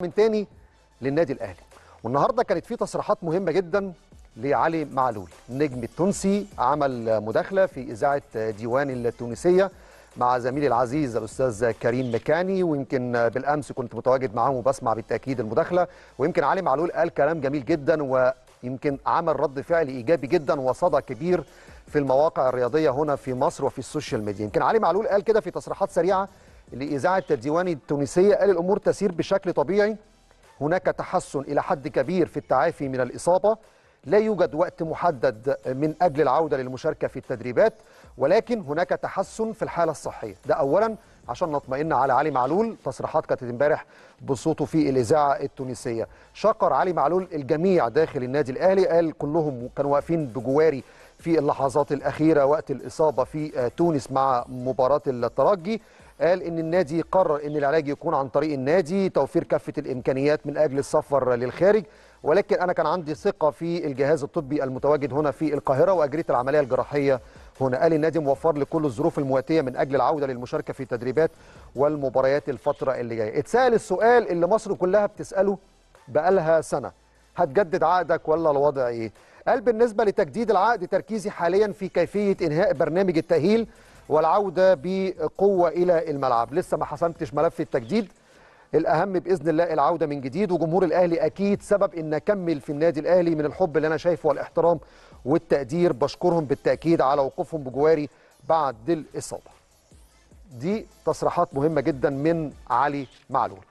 من تاني للنادي الاهلي والنهارده كانت في تصريحات مهمه جدا لعلي معلول النجم التونسي عمل مداخله في اذاعه ديوان التونسيه مع زميلي العزيز الاستاذ كريم مكاني ويمكن بالامس كنت متواجد معاهم وبسمع بالتاكيد المداخله ويمكن علي معلول قال كلام جميل جدا ويمكن عمل رد فعل ايجابي جدا وصدى كبير في المواقع الرياضيه هنا في مصر وفي السوشيال ميديا يمكن علي معلول قال كده في تصريحات سريعه لإذاعة الديواني التونسية قال الأمور تسير بشكل طبيعي هناك تحسن إلى حد كبير في التعافي من الإصابة لا يوجد وقت محدد من أجل العودة للمشاركة في التدريبات ولكن هناك تحسن في الحالة الصحية ده أولا عشان نطمئن على علي معلول تصريحات كانت امبارح بصوته في الإذاعة التونسية شكر علي معلول الجميع داخل النادي الأهلي قال كلهم كانوا واقفين بجواري في اللحظات الأخيرة وقت الإصابة في آه، تونس مع مباراة الترجي قال ان النادي قرر ان العلاج يكون عن طريق النادي توفير كافه الامكانيات من اجل السفر للخارج ولكن انا كان عندي ثقه في الجهاز الطبي المتواجد هنا في القاهره واجريت العمليه الجراحيه هنا قال النادي موفر لكل الظروف المواتيه من اجل العوده للمشاركه في تدريبات والمباريات الفتره اللي جايه اتسال السؤال اللي مصر كلها بتساله بقالها سنه هتجدد عقدك ولا الوضع ايه قال بالنسبه لتجديد العقد تركيزي حاليا في كيفيه انهاء برنامج التاهيل والعوده بقوه الى الملعب لسه ما حسمتش ملف التجديد الاهم باذن الله العوده من جديد وجمهور الاهلي اكيد سبب ان اكمل في النادي الاهلي من الحب اللي انا شايفه والاحترام والتقدير بشكرهم بالتاكيد على وقوفهم بجواري بعد الاصابه دي تصريحات مهمه جدا من علي معلول